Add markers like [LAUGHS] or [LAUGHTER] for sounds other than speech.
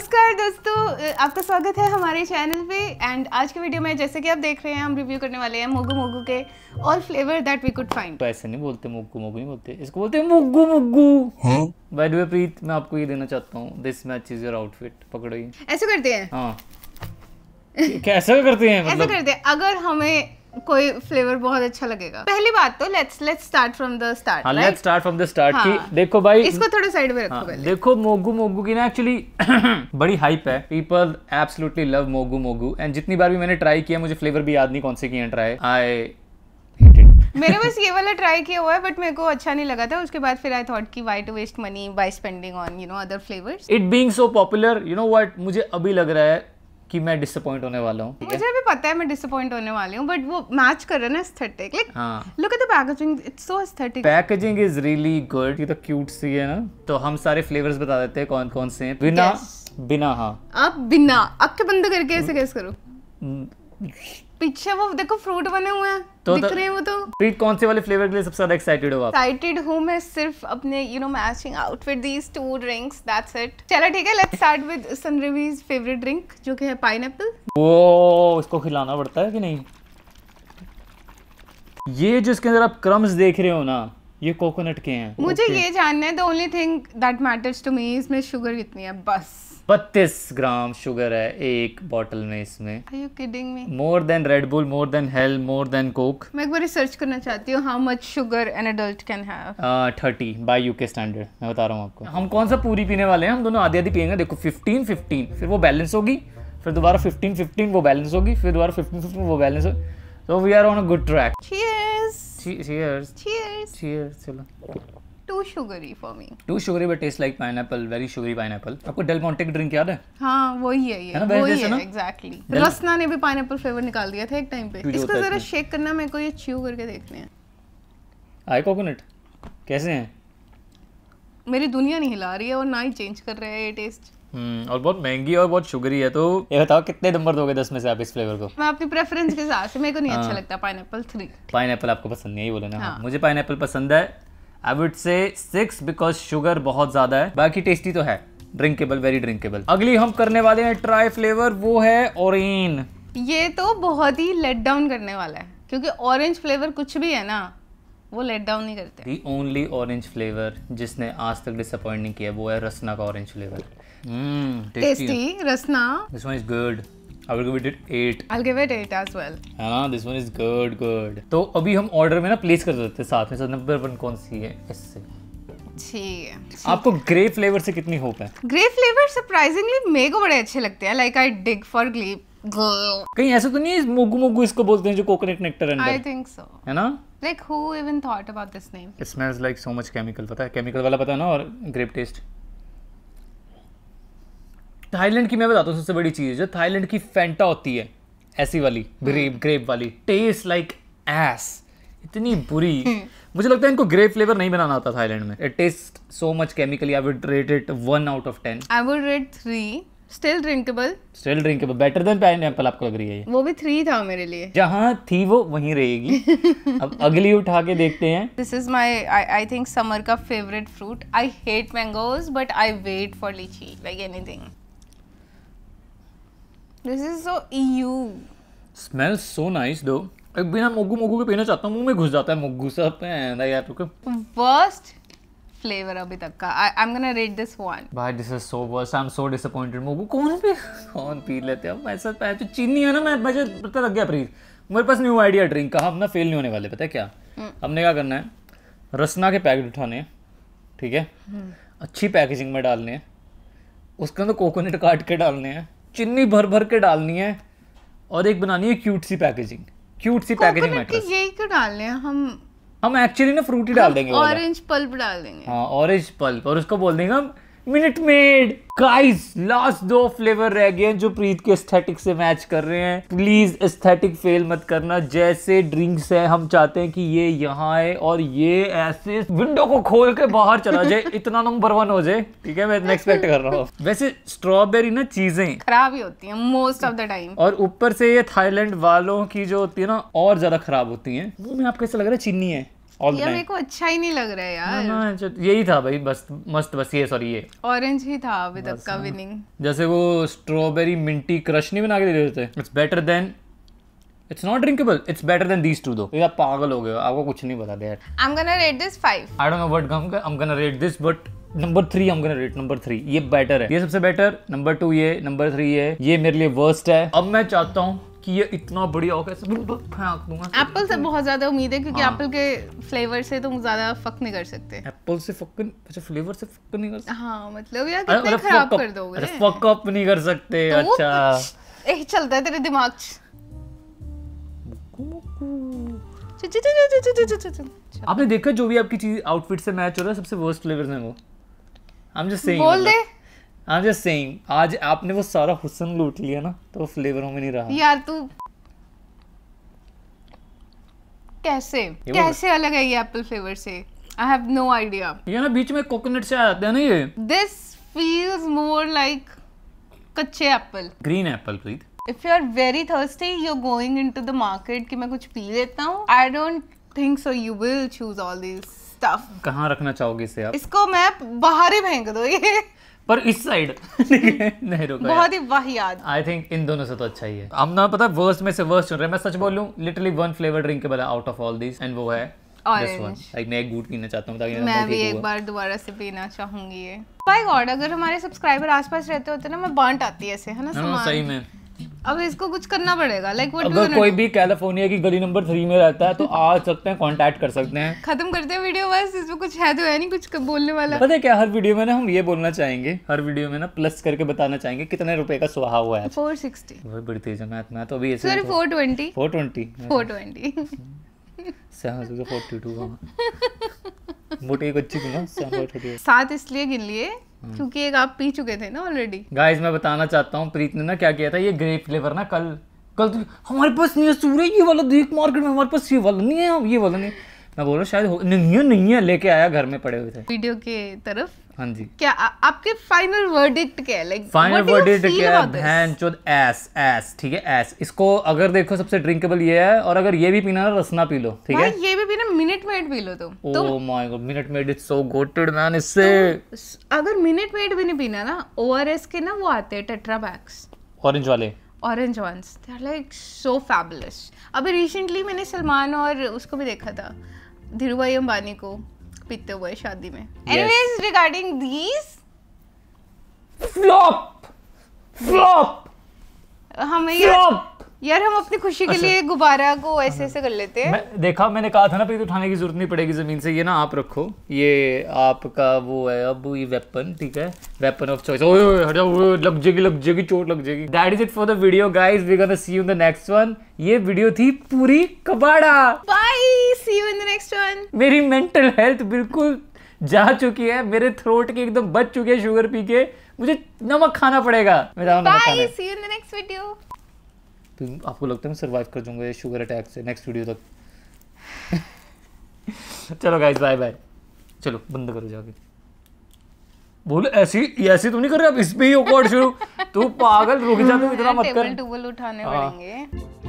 नमस्कार दोस्तों आपका स्वागत है हमारे चैनल पे एंड आज के वीडियो में जैसे कि आप देख रहे हैं हम रिव्यू करने वाले हैं मोगू मोगू के all flavour that we could find तो ऐसे नहीं बोलते मोगू मोगू नहीं बोलते इसको बोलते मोगू मोगू हां बाय द वे प्रीत मैं आपको ये देना चाहता हूं this match is your outfit पकड़ो ये ऐसे करते हैं हां [LAUGHS] कैसे करते हैं मतलब? ऐसे करते हैं अगर हमें कोई फ्लेवर बहुत अच्छा लगेगा पहली बात तो let's let's start from the start हां let's start from the start की हाँ। देखो भाई इसको थोड़ा साइड में रखो हाँ, पहले देखो मोगू मोगू की ना एक्चुअली [CLEARS THROAT] बड़ी हाइप है people absolutely love Mogu Mogu and जितनी बार भी मैंने ट्राई किया मुझे फ्लेवर भी याद नहीं कौन से की एंटर आए आई मैंने बस ये वाला ट्राई किया हुआ है बट मेरे को अच्छा नहीं लगा था उसके बाद फिर आई थॉट कि why to waste money by spending on you know other flavours it being so popular you know what मुझे अभी लग रहा है कि मैं डिसअपॉइंट होने वाला हूँ मुझे भी पता है मैं डिसअपॉइंट होने वाली हूँ बट वो मैच कर रहा है ना aesthetic like look at the packaging it's so aesthetic packaging is really good ये तो क्यूट सी है ना तो हम सारे फ्लेवर्स बता देते हैं कौन कौन से हैं बिना yes. बिना हाँ आप बिना आंख तो बंद करके ऐसे कैसे करो पीछे वो देखो फ्रूट बने हुए हैं तो दिख तो रहे हैं वो तो फ्रूट कौन से वाले फ्लेवर के लिए सबसे ज्यादा एक्साइटेड हो आप एक्साइटेड हूं मैं सिर्फ अपने you know matching outfit these two drinks that's it चलो ठीक है लेट्स स्टार्ट विद सनरिवीज फेवरेट ड्रिंक जो कि है पाइनएप्पल ओ इसको खिलाना पड़ता है कि नहीं ये जो इसके अंदर आप क्रम्स देख रहे हो ना ये कोकोनट के हैं मुझे okay. ये जानना है the only thing that matters to me इसमें शुगर कितनी है बस बत्तीस ग्राम शुगर है एक बॉटल में इसमें are you kidding me more than Red Bull more than Hell more than Coke मैं एक बार रिसर्च करना चाहती हूँ how much sugar an adult can have thirty by UK standard मैं बता रहा हूँ आपको हम कौन सा पूरी पीने वाले हैं हम दोनों आधी आधी पियेंगे देखो फिफ्टीन फिफ्टीन फिर वो बैलेंस होगी फिर दोबारा फिफ्टीन फिफ्टीन वो बैलेंस होगी फिर दोबारा फिफ्टीन फिफ्टीन वो बैलेंस होगी so we are on a good track cheers cheers cheers चलो too sugary for me too sugary but tastes like pineapple very sugary pineapple आपको डेल मोंटे की drink याद है हाँ वही है ये है ना वही है exactly रसना ने भी पाइनएप्पल फ्लेवर निकाल दिया था एक टाइम पे इसको जरा शेक करना मेरे को ये च्यू करके देखने हैं आई कोकोनट कैसे हैं मेरी दुनिया नहीं हिला रही है और ना ही चेंज कर रहा है ये टेस्ट हम्म, और बहुत महंगी और बहुत शुगरी है तो ये बताओ कितने नंबर दोगे दस में से आप इस फ्लेवर को मैं आपकी प्रेफरेंस के हिसाब से मेरे को नहीं अच्छा हाँ। लगता पाइनएप्पल थ्री पाइनएप्पल आपको पसंद नहीं है बोले ना हाँ। मुझे पाइनएप्पल पसंद है I would say six because sugar बहुत ज्यादा है बाकी टेस्टी तो है ड्रिंकेबल वेरी ड्रिंकेबल अगली हम करने वाले हैं ट्राई फ्लेवर वो है ऑरेंज ये तो बहुत ही लेट डाउन करने वाला है क्योंकि ऑरेंज फ्लेवर कुछ भी है ना वो लेट डाउन नहीं करते दी ओनली ऑरेंज फ्लेवर जिसने आज तक डिसअपॉइंट नहीं किया वो है रसना का orange flavour hmm tasty Rasna this one is good I will give it 8. I'll give it 8 as well. हाँ, this one is good, good. तो अभी हम ऑर्डर में ना प्लेस कर देते हैं साथ में सर नंबर वन कौन सी है इससे ठीक है. आपको ग्रे फ्लेवर से कितनी होप है ग्रे फ्लेवर सरप्राइजिंगली मेरे को बड़े अच्छे लगते हैं लाइक आई डिग फॉर ग्लेप कहीं ऐसा तो नहीं है मुगु मुगु इसको बोलते हैं जो कोकोनट नेक्टर अंदर आई थिंक सो है ना like who even thought about this name it smells like so much chemical पता है केमिकल वाला पता है ना और ग्रेप टेस्ट थाईलैंड की मैं बताता हूँ सबसे बड़ी चीज़ जो थाईलैंड की फेंटा होती है ऐसी वाली ग्रेप hmm. ग्रेप वाली टेस्ट लाइक एस इतनी बुरी hmm. मुझे लगता है इनको ग्रेप फ्लेवर नहीं बनाना आता थाईलैंड में it taste so much chemically I would rate it one out of ten I would rate three still drinkable still drinkable better than pineapple आपको लग रही है ये वो भी थ्री था मेरे लिए जहाँ थी वो वहीं रहेगी [LAUGHS] अब अगली उठा के देखते हैं this is my I think summer का favourite fruit I hate mangoes but I wait for lychee like anything this is so you smell so nice दो एक बिना मोगू मोगू के पीना चाहता हूँ मुंह में घुस जाता है मोगू सब है यार रुको वर्स्ट फ्लेवर अभी तक का I am gonna rate this one भाई this is so worst I am so disappointed Mogu कौन पे कौन पी लेते हैं ऐसा पाया तो चीनी है ना मैं मुझे पता लग गया प्रीत मेरे पास न्यू आइडिया ड्रिंक का हम ना फेल नहीं होने वाले पता है क्या हम्म। हमने क्या करना है रसना के पैकेट उठाने ठीक है हम्म। अच्छी पैकेजिंग में डालने हैं उसके अंदर कोकोनट काट के डालने हैं चीनी भर भर के डालनी है और एक बनानी है क्यूट सी पैकेजिंग क्यूट सी पैकेजिंग मैटर यही क्यों तो डालने हैं हम हम एक्चुअली ना फ्रूटी डाल देंगे ऑरेंज पल्प डाल देंगे हाँ ऑरेंज पल्प और उसको बोल देंगे हम मिनट मेड गाइस लास्ट दो फ्लेवर रह गए हैं जो प्रीत के एस्थेटिक से मैच कर रहे हैं प्लीज एस्थेटिक फेल मत करना जैसे ड्रिंक्स है हम चाहते हैं कि ये यहाँ है और ये ऐसे विंडो को खोल के बाहर चला जाए [LAUGHS] इतना नंबर वन हो जाए ठीक है मैं इतना एक्सपेक्ट कर रहा हूँ वैसे स्ट्रॉबेरी ना चीजें खराब ही होती है मोस्ट ऑफ द टाइम और ऊपर से ये थाईलैंड वालों की जो होती है ना और ज्यादा खराब होती है वो मैं आपको ऐसा लग रहा है चीनी है मेरे को अच्छा ही नहीं लग रहा है यार ना, ना, यही था भाई बस मस्त बस ये सॉरी ये ऑरेंज ही था अभी तक का विनिंग हाँ। जैसे वो स्ट्रॉबेरी मिंटी क्रश नहीं बना के दे इट्स बेटर देन ये आप पागल हो गए आपको कुछ नहीं पता यार. नंबर थ्री हम रेट नंबर थ्री ये बेटर है ये सबसे बेटर नंबर टू ये नंबर थ्री ये ये मेरे लिए वर्स्ट है अब मैं चाहता हूँ कि ये इतना बढ़िया होगा बिल्कुल फेंक दूंगा एप्पल से बहुत ज्यादा उम्मीद है क्योंकि एप्पल हाँ। के फ्लेवर से तुम ज्यादा फक नहीं कर सकते एप्पल से फक अच्छा फ्लेवर से फक नहीं कर सकते हाँ मतलब यार कितने खराब कर दोगे अरे फक अप नहीं कर सकते तो अच्छा यही चलता है तेरे दिमाग आपने देखा जो भी आपकी चीज आउटफिट से मैच हो रहा है सबसे वर्स्ट फ्लेवर्स हैं वो आई एम जस्ट सेइंग बोल मतलब। दे आई एम जस्ट सेइंग आज आपने वो सारा हुसन लूट लिया ना तो फ्लेवरों में नहीं रहा यार तू कैसे कैसे अलग है ये एप्पल फ्लेवर से आई हैव नो आइडिया ये ना बीच में कोकोनट से आ जाता है ना ये दिस फील्स मोर लाइक कच्चे apple green apple please if you are very thirsty you are going into the market कि मैं कुछ पी लेता हूँ I don't think so you will choose all this stuff कहाँ रखना चाहोगे इसे आप इसको मैं बाहर ही फेंक दो ये पर इस साइड [LAUGHS] नहीं रुका बहुत ही याद आई थिंक इन दोनों से तो अच्छा ही है हम ना पता वर्स्ट में से वर्स्ट चुन रहे हैं मैं सच बोलूं लिटरली वन फ्लेवर के है out of all this and वो है लाइक मैं एक पीना चाहता हूँ अगर हमारे सब्सक्राइबर आसपास रहते होते ना मैं बांट आती है ना हाँ, हाँ, सही में अब इसको कुछ करना पड़ेगा लाइक like, अगर कोई भी कैलिफोर्निया की गली नंबर थ्री में रहता है तो आ सकते हैं कांटेक्ट कर सकते हैं खत्म करते हैं वीडियो बस इसमें कुछ है तो है नहीं कुछ बोलने वाला पता है क्या हर वीडियो में ना हम ये बोलना चाहेंगे हर वीडियो में ना प्लस करके बताना चाहेंगे कितने रुपए का सुहा हुआ है फोर सिक्सटी बड़ी तेज है मैथ में तो अभी four twenty four twenty four twenty forty two मोटी बच्ची थी ना सात इसलिए गिन लिए हम्म। क्योंकि एक आप पी चुके थे ना ऑलरेडी गाइस मैं बताना चाहता हूँ प्रीत ने ना क्या किया था ये ग्रेप फ्लेवर ना कल कल तो हमारे पास नहीं है सूर्य ये वाला देख मार्केट में हमारे पास ये वाला नहीं है ये वाला नहीं मैं बोल रहा शायद नहीं है नहीं है लेके आया घर में पड़े हुए थे वीडियो के तरफ हाँ जी क्या आ, आपके फाइनल वर्डिक्ट क्या है लाइक फाइनल वर्डिक्ट क्या है एस एस ठीक है एस इसको अगर देखो सबसे ड्रिंकेबल ये है और अगर ये भी पीना है रसना पी लो ठीक हाँ, है ये मिनट मेड पी लो तुम oh my god minute maid it's so गोटेड मैन इससे अगर मिनट मेड भी नहीं पीना ना ओआरएस के ना वो आते हैं टेट्रा बैग्स ऑरेंज वाले orange ones they are like so fabulous अभी रिसेंटली मैंने सलमान और उसको भी देखा था धीरू भाई अंबानी को पीते हुए शादी में anyways regarding these flop flop हमें फ्लॉप यार हम अपनी खुशी के अच्छा। लिए गुब्बारा को ऐसे हाँ। ऐसे कर लेते हैं मैं देखा मैंने कहा था ना पेट तो उठाने की जरूरत नहीं पड़ेगी ज़मीन से ये ना आप रखो ये आपका वो है अब ये वेपन ठीक है वेपन ऑफ चॉइस ओए ओए हट जाओ लग जाएगी लग जाएगी चोट लग जाएगी that is it for the video guys we gonna see you in the next one ये वीडियो थी पूरी कबाड़ा bye see you in the next one मेरी मेंटल हेल्थ बिल्कुल जा चुकी है मेरे थ्रोट के एकदम बच चुके हैं शुगर पी के मुझे नमक खाना पड़ेगा मैं जाऊँ नमक खाने see you in the next video तो आपको लगता है मैं सर्वाइव कर दूंगा ये शुगर अटैक से नेक्स्ट वीडियो तक [LAUGHS] चलो गाइज बाय बाय चलो बंद करो जाके बोल ऐसी ऐसी तुम नहीं कर रहे अब इस पे ही शुरू तू पागल रुक जा तू इतना मत हाँ, कर टेबल उठाने हाँ। पड़ेंगे